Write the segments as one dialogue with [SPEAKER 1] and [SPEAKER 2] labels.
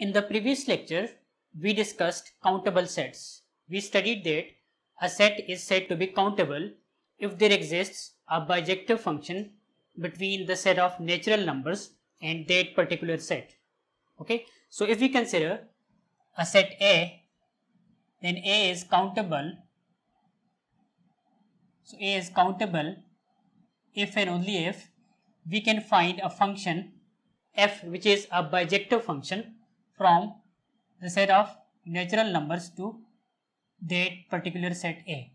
[SPEAKER 1] In the previous lecture, we discussed countable sets. We studied that a set is said to be countable if there exists a bijective function between the set of natural numbers and that particular set. Okay, so if we consider a set A, then A is countable. So A is countable if and only if we can find a function f which is a bijective function from the set of natural numbers to that particular set A.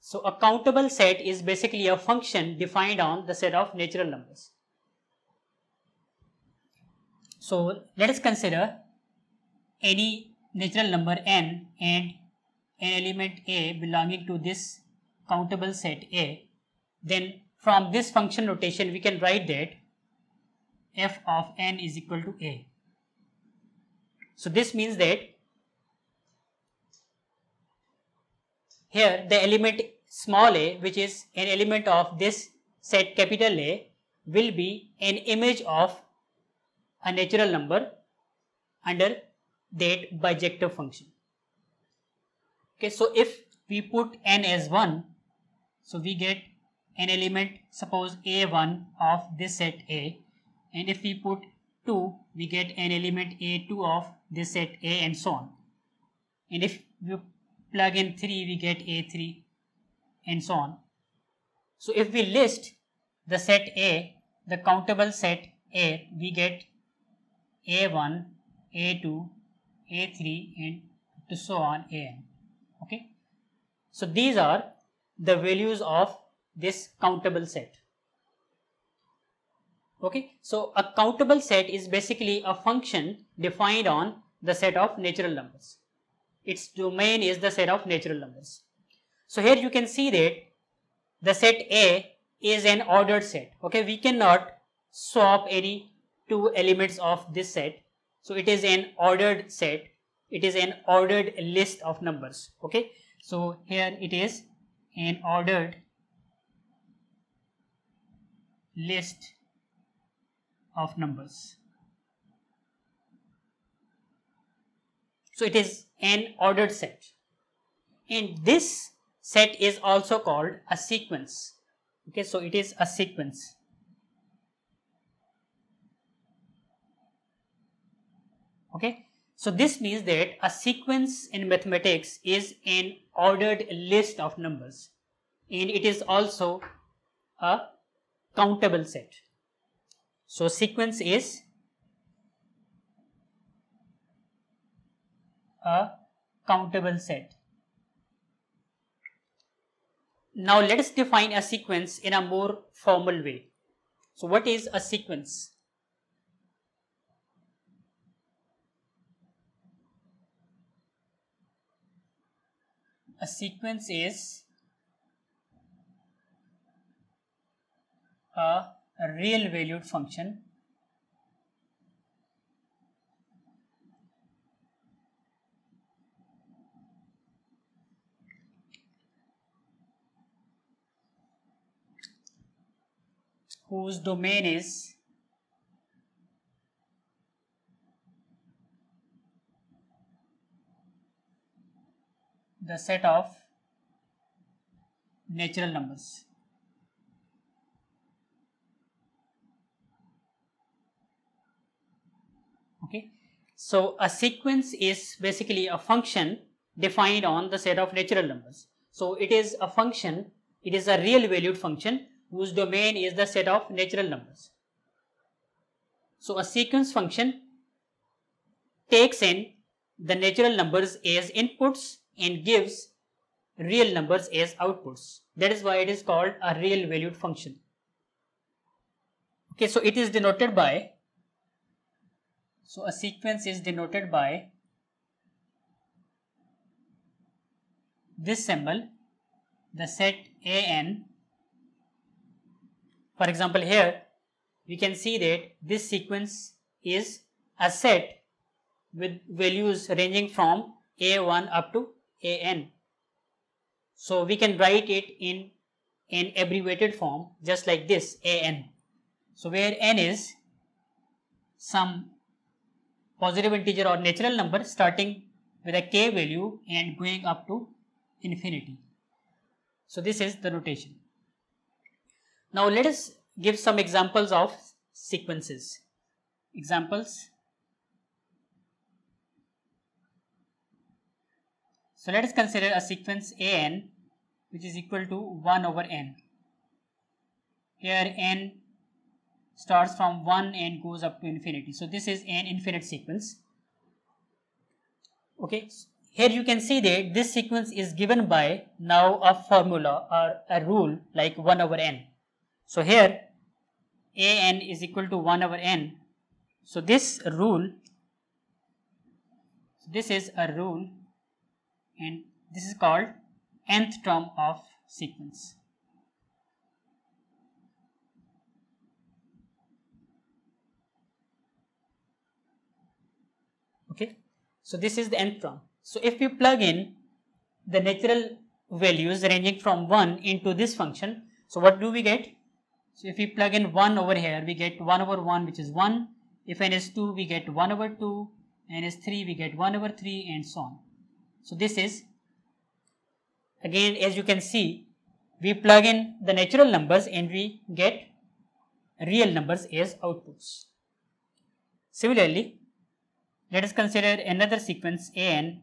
[SPEAKER 1] So a countable set is basically a function defined on the set of natural numbers. So let us consider any natural number n and an element a belonging to this countable set A. Then from this function notation we can write that f of n is equal to a. So this means that here the element small a which is an element of this set capital A will be an image of a natural number under that bijective function. Okay, so if we put n as 1, so we get an element suppose a1 of this set A and if we put 2 we get an element a2 of this set a and so on and if you plug in 3 we get a3 and so on so if we list the set a the countable set a we get a1 a2 a3 and to so on an okay so these are the values of this countable set Okay, so a countable set is basically a function defined on the set of natural numbers. Its domain is the set of natural numbers. So here you can see that the set A is an ordered set. Okay, we cannot swap any two elements of this set. So it is an ordered set. It is an ordered list of numbers. Okay, so here it is an ordered list of numbers. So it is an ordered set. And this set is also called a sequence. Okay, so it is a sequence. Okay, so this means that a sequence in mathematics is an ordered list of numbers and it is also a countable set. So, sequence is a countable set. Now, let us define a sequence in a more formal way. So, what is a sequence? A sequence is a real valued function whose domain is the set of natural numbers. okay. So, a sequence is basically a function defined on the set of natural numbers. So, it is a function, it is a real valued function whose domain is the set of natural numbers. So, a sequence function takes in the natural numbers as inputs and gives real numbers as outputs. That is why it is called a real valued function. Okay, so it is denoted by so a sequence is denoted by this symbol, the set AN. For example, here we can see that this sequence is a set with values ranging from A1 up to AN. So we can write it in an abbreviated form just like this AN. So where N is some positive integer or natural number starting with a k value and going up to infinity. So, this is the notation. Now, let us give some examples of sequences. Examples. So, let us consider a sequence an which is equal to 1 over n. Here n starts from 1 and goes up to infinity. So this is an infinite sequence. Okay, here you can see that this sequence is given by now a formula or a rule like 1 over n. So here a n is equal to 1 over n. So this rule, this is a rule and this is called nth term of sequence. okay so this is the nth term so if you plug in the natural values ranging from 1 into this function so what do we get so if we plug in 1 over here we get 1 over 1 which is 1 if n is 2 we get 1 over 2 n is 3 we get 1 over 3 and so on so this is again as you can see we plug in the natural numbers and we get real numbers as outputs. Similarly, let us consider another sequence an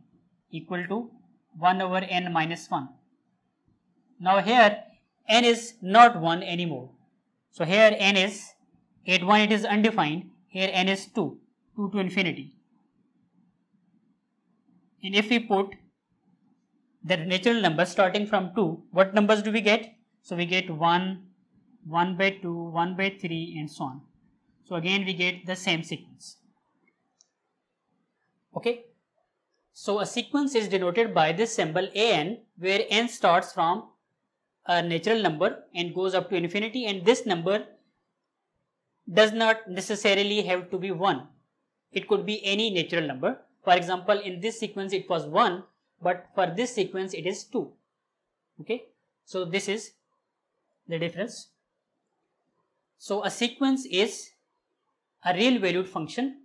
[SPEAKER 1] equal to 1 over n minus 1. Now here n is not 1 anymore. So here n is at 1 it is undefined, here n is 2, 2 to infinity. And if we put the natural numbers starting from 2, what numbers do we get? So we get 1, 1 by 2, 1 by 3 and so on. So again we get the same sequence okay so a sequence is denoted by this symbol an where n starts from a natural number and goes up to infinity and this number does not necessarily have to be 1 it could be any natural number for example in this sequence it was 1 but for this sequence it is 2 okay so this is the difference so a sequence is a real valued function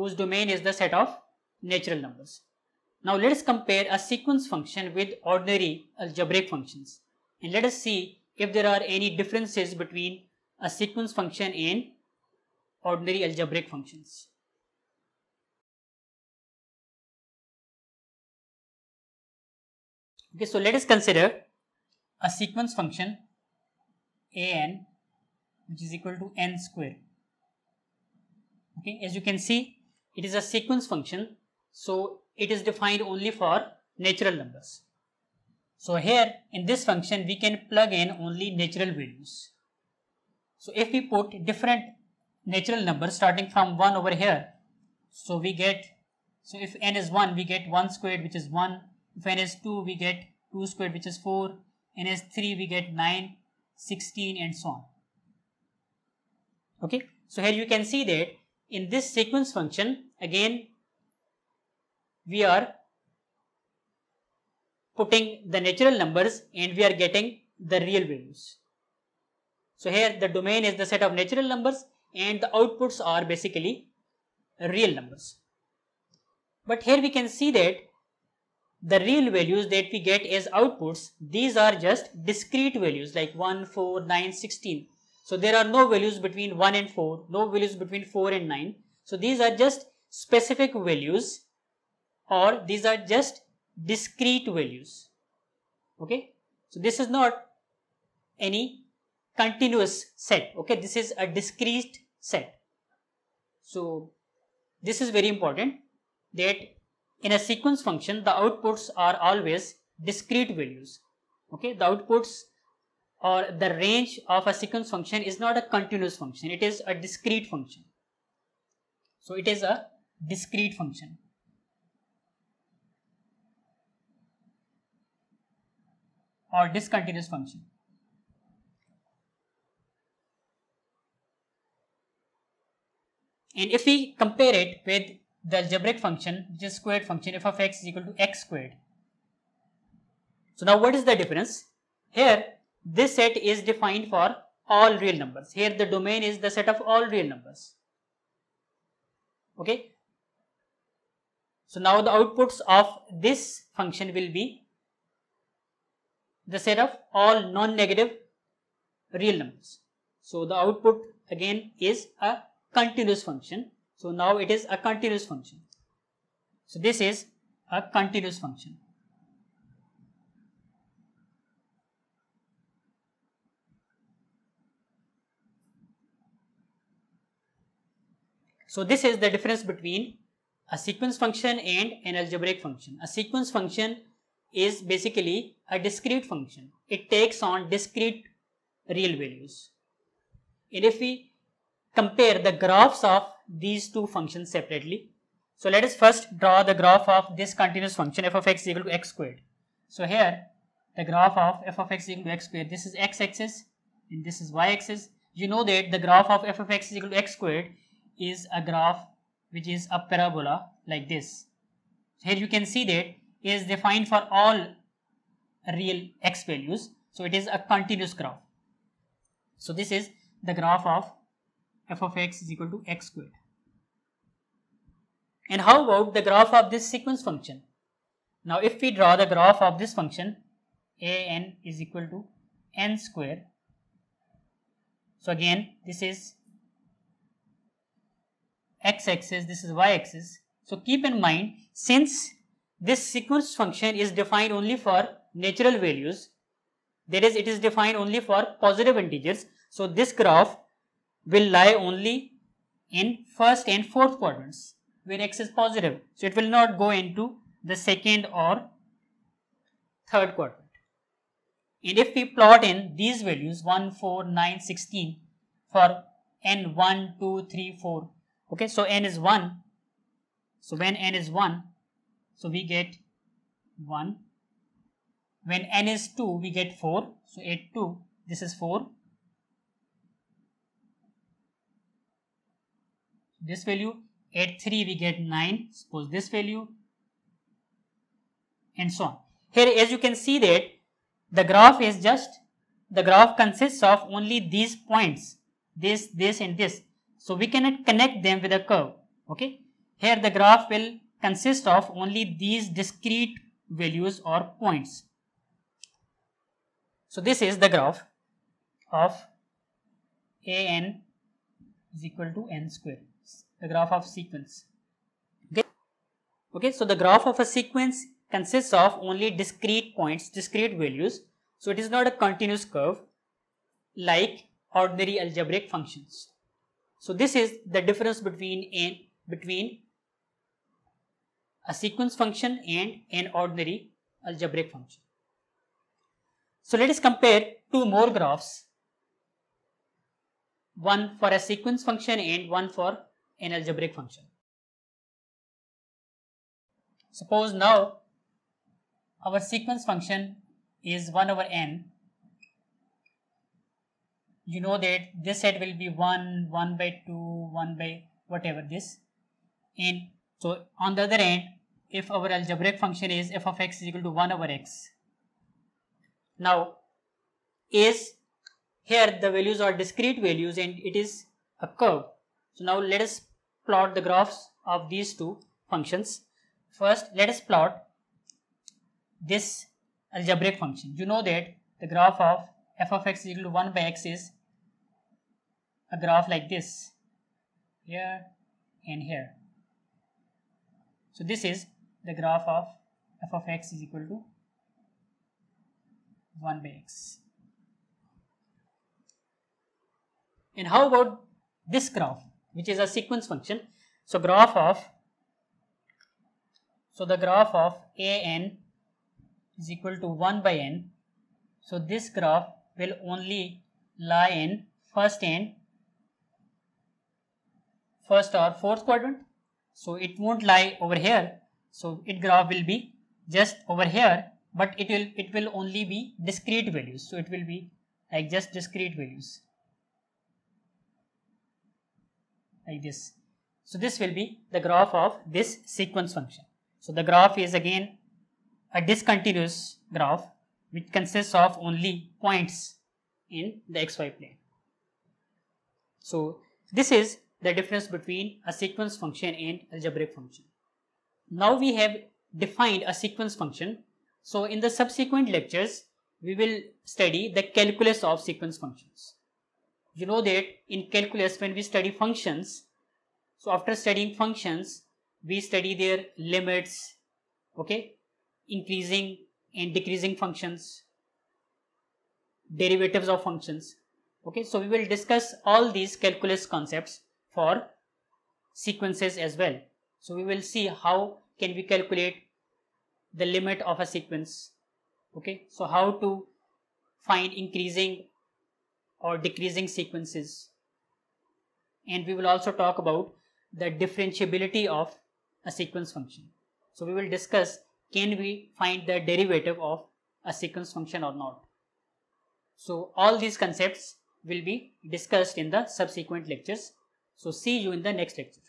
[SPEAKER 1] whose domain is the set of natural numbers. Now let us compare a sequence function with ordinary algebraic functions and let us see if there are any differences between a sequence function and ordinary algebraic functions. Okay, so let us consider a sequence function an which is equal to n square. Okay, as you can see it is a sequence function. So, it is defined only for natural numbers. So, here in this function we can plug in only natural values. So, if we put different natural numbers starting from 1 over here, so we get, so if n is 1 we get 1 squared which is 1, if n is 2 we get 2 squared which is 4, n is 3 we get 9, 16 and so on. Okay. So, here you can see that in this sequence function again we are putting the natural numbers and we are getting the real values. So here the domain is the set of natural numbers and the outputs are basically real numbers. But here we can see that the real values that we get as outputs, these are just discrete values like 1, 4, 9, 16. So there are no values between 1 and 4, no values between 4 and 9. So these are just specific values or these are just discrete values. Okay. So this is not any continuous set. Okay. This is a discrete set. So this is very important that in a sequence function, the outputs are always discrete values. Okay. The outputs or the range of a sequence function is not a continuous function it is a discrete function so it is a discrete function or discontinuous function and if we compare it with the algebraic function which is squared function f of x is equal to x squared so now what is the difference here this set is defined for all real numbers. Here the domain is the set of all real numbers. Okay. So now the outputs of this function will be the set of all non-negative real numbers. So the output again is a continuous function. So now it is a continuous function. So this is a continuous function. So this is the difference between a sequence function and an algebraic function. A sequence function is basically a discrete function. It takes on discrete real values. And if we compare the graphs of these two functions separately, so let us first draw the graph of this continuous function f of x equal to x squared. So here the graph of f of x equal to x squared, this is x axis and this is y axis. You know that the graph of f of x is equal to x squared is a graph which is a parabola like this. Here you can see that is defined for all real x values. So it is a continuous graph. So this is the graph of f of x is equal to x squared. And how about the graph of this sequence function? Now if we draw the graph of this function a n is equal to n square. So again this is x-axis, this is y-axis. So keep in mind, since this sequence function is defined only for natural values, that is it is defined only for positive integers. So this graph will lie only in first and fourth quadrants where x is positive. So it will not go into the second or third quadrant. And if we plot in these values 1, 4, 9, 16 for n 1, 2, 3, 4, okay so n is 1 so when n is 1 so we get 1 when n is 2 we get 4 so 8 2 this is 4 this value 8 3 we get 9 suppose this value and so on here as you can see that the graph is just the graph consists of only these points this this and this so we cannot connect them with a curve. Okay. Here the graph will consist of only these discrete values or points. So this is the graph of a n is equal to n square, the graph of sequence. Okay. okay, so the graph of a sequence consists of only discrete points, discrete values. So it is not a continuous curve like ordinary algebraic functions. So this is the difference between a between a sequence function and an ordinary algebraic function. So let us compare two more graphs, one for a sequence function and one for an algebraic function. Suppose now our sequence function is 1 over n you know that this set will be 1 1 by 2 1 by whatever this and so on the other end if our algebraic function is f of x is equal to 1 over x now is here the values are discrete values and it is a curve so now let us plot the graphs of these two functions first let us plot this algebraic function you know that the graph of f of x is equal to 1 by x is a graph like this here and here so this is the graph of f of x is equal to 1 by x and how about this graph which is a sequence function so graph of so the graph of a n is equal to 1 by n so this graph will only lie in first and first or fourth quadrant so it won't lie over here so it graph will be just over here but it will it will only be discrete values so it will be like just discrete values like this so this will be the graph of this sequence function so the graph is again a discontinuous graph which consists of only points in the xy plane. So, this is the difference between a sequence function and algebraic function. Now, we have defined a sequence function. So, in the subsequent lectures, we will study the calculus of sequence functions. You know that in calculus when we study functions, so after studying functions, we study their limits, okay, increasing and decreasing functions, derivatives of functions. Okay, so we will discuss all these calculus concepts for sequences as well. So we will see how can we calculate the limit of a sequence. Okay, so how to find increasing or decreasing sequences. And we will also talk about the differentiability of a sequence function. So we will discuss can we find the derivative of a sequence function or not. So all these concepts will be discussed in the subsequent lectures. So see you in the next lecture.